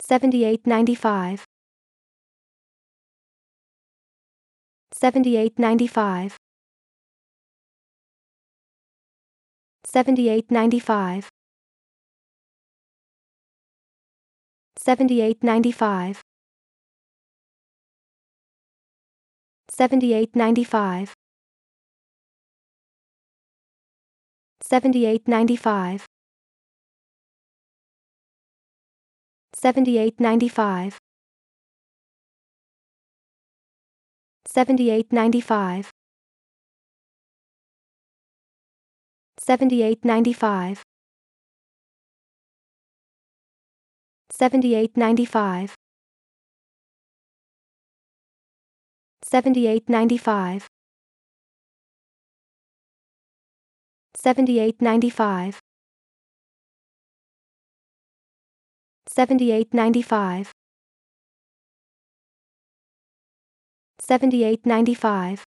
7895 7895 7895 7895 7895 7895 7895 7895 7895 7895 7895 7895 7895 7895